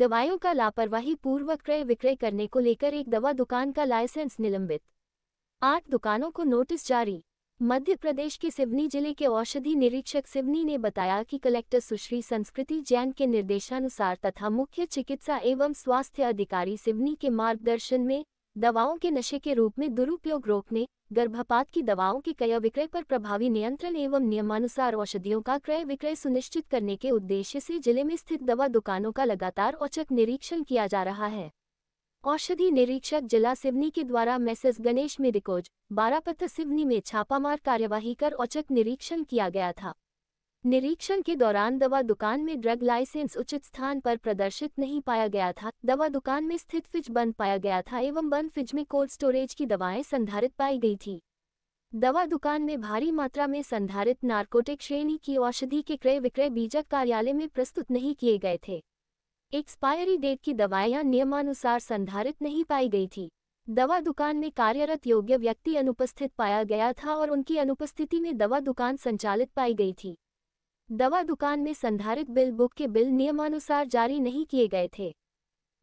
दवाइयों का लापरवाही पूर्वक क्रय विक्रय करने को लेकर एक दवा दुकान का लाइसेंस निलंबित आठ दुकानों को नोटिस जारी मध्य प्रदेश के सिवनी जिले के औषधि निरीक्षक सिवनी ने बताया कि कलेक्टर सुश्री संस्कृति जैन के निर्देशानुसार तथा मुख्य चिकित्सा एवं स्वास्थ्य अधिकारी सिवनी के मार्गदर्शन में दवाओं के नशे के रूप में दुरुपयोग रोकने गर्भपात की दवाओं के क्रय विक्रय पर प्रभावी नियंत्रण एवं नियमानुसार औषधियों का क्रय विक्रय सुनिश्चित करने के उद्देश्य से जिले में स्थित दवा दुकानों का लगातार औचक निरीक्षण किया जा रहा है औषधि निरीक्षक जिला सिवनी के द्वारा मैसेज गणेश रिकोज बारापत्र सिवनी में छापामार कार्यवाही कर औचक निरीक्षण किया गया था निरीक्षण के दौरान दवा दुकान में ड्रग लाइसेंस उचित स्थान पर प्रदर्शित नहीं पाया गया था दवा दुकान में स्थित फ्रिज बंद पाया गया था एवं बंद फ्रिज में कोल्ड स्टोरेज की दवाएं संधारित पाई गई थी दवा दुकान में भारी मात्रा में संधारित नार्कोटिक श्रेणी की औषधि के क्रय विक्रय बीजक कार्यालय में प्रस्तुत नहीं किए गए थे एक्सपायरी डेट की दवाएं नियमानुसार संधारित नहीं पाई गई थी दवा दुकान में कार्यरत योग्य व्यक्ति अनुपस्थित पाया गया था और उनकी अनुपस्थिति में दवा दुकान संचालित पाई गई थी दवा दुकान में संधारित बिल बुक के बिल नियमानुसार जारी नहीं किए गए थे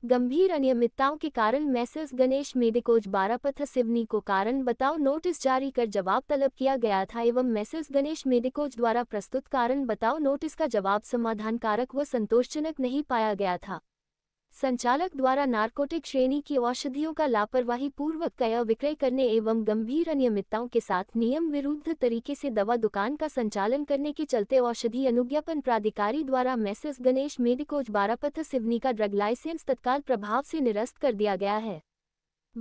गंभीर अनियमितताओं के कारण मैसेज गणेश मेडिकोज बारापथ सिवनी को कारण बताओ नोटिस जारी कर जवाब तलब किया गया था एवं मैसेज गणेश मेडिकोज द्वारा प्रस्तुत कारण बताओ नोटिस का जवाब समाधानकारक व संतोषजनक नहीं पाया गया था संचालक द्वारा नारकोटिक श्रेणी की औषधियों का लापरवाही पूर्वक कया विक्रय करने एवं गंभीर अनियमितताओं के साथ नियम विरुद्ध तरीके से दवा दुकान का संचालन करने के चलते औषधि अनुज्ञापन प्राधिकारी द्वारा मैसेस गणेश मेडिकोज बारापथ सिवनी का ड्रग लाइसेंस तत्काल प्रभाव से निरस्त कर दिया गया है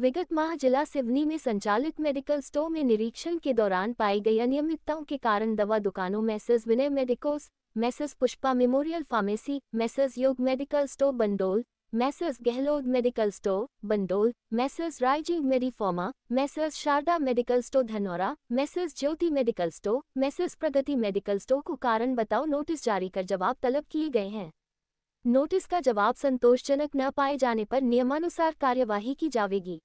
विगत माह जिला सिवनी में संचालित मेडिकल स्टोर में निरीक्षण के दौरान पाई गई अनियमितताओं के कारण दवा दुकानों messrs Vinay medicos messrs Pushpa memorial pharmacy messrs Yog medical store Bandol messrs Gehlot medical store Bandol messrs Rajeev Medipharma messrs Sharda medical store Dhanora messrs Jyoti medical store messrs Pragati medical store को कारण बताओ नोटिस जारी कर जवाब तलब किए गए हैं नोटिस का जवाब संतोषजनक न पाए जाने पर नियमानुसार कार्यवाही की जाएगी